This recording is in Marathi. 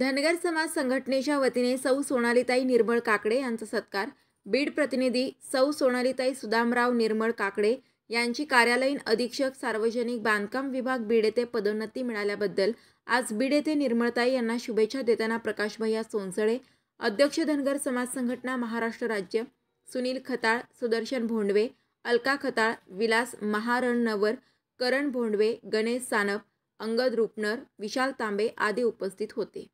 धनगर समाज संघटनेच्या वतीने सौ सोनालीताई निर्मळ काकडे यांचा सत्कार बीड प्रतिनिधी सौ सोनालीताई सुदामराव निर्मळ काकडे यांची कार्यालयीन अधीक्षक सार्वजनिक बांधकाम विभाग बीड येथे पदोन्नती मिळाल्याबद्दल आज बीड येथे निर्मळताई यांना शुभेच्छा देताना प्रकाश भैया सोनसळे अध्यक्ष धनगर समाज संघटना महाराष्ट्र राज्य सुनील खताळ सुदर्शन भोंडवे अलका खताळ विलास महारणनवर करण भोंडवे गणेश सानप अंगद रुपनर विशाल तांबे आदी उपस्थित होते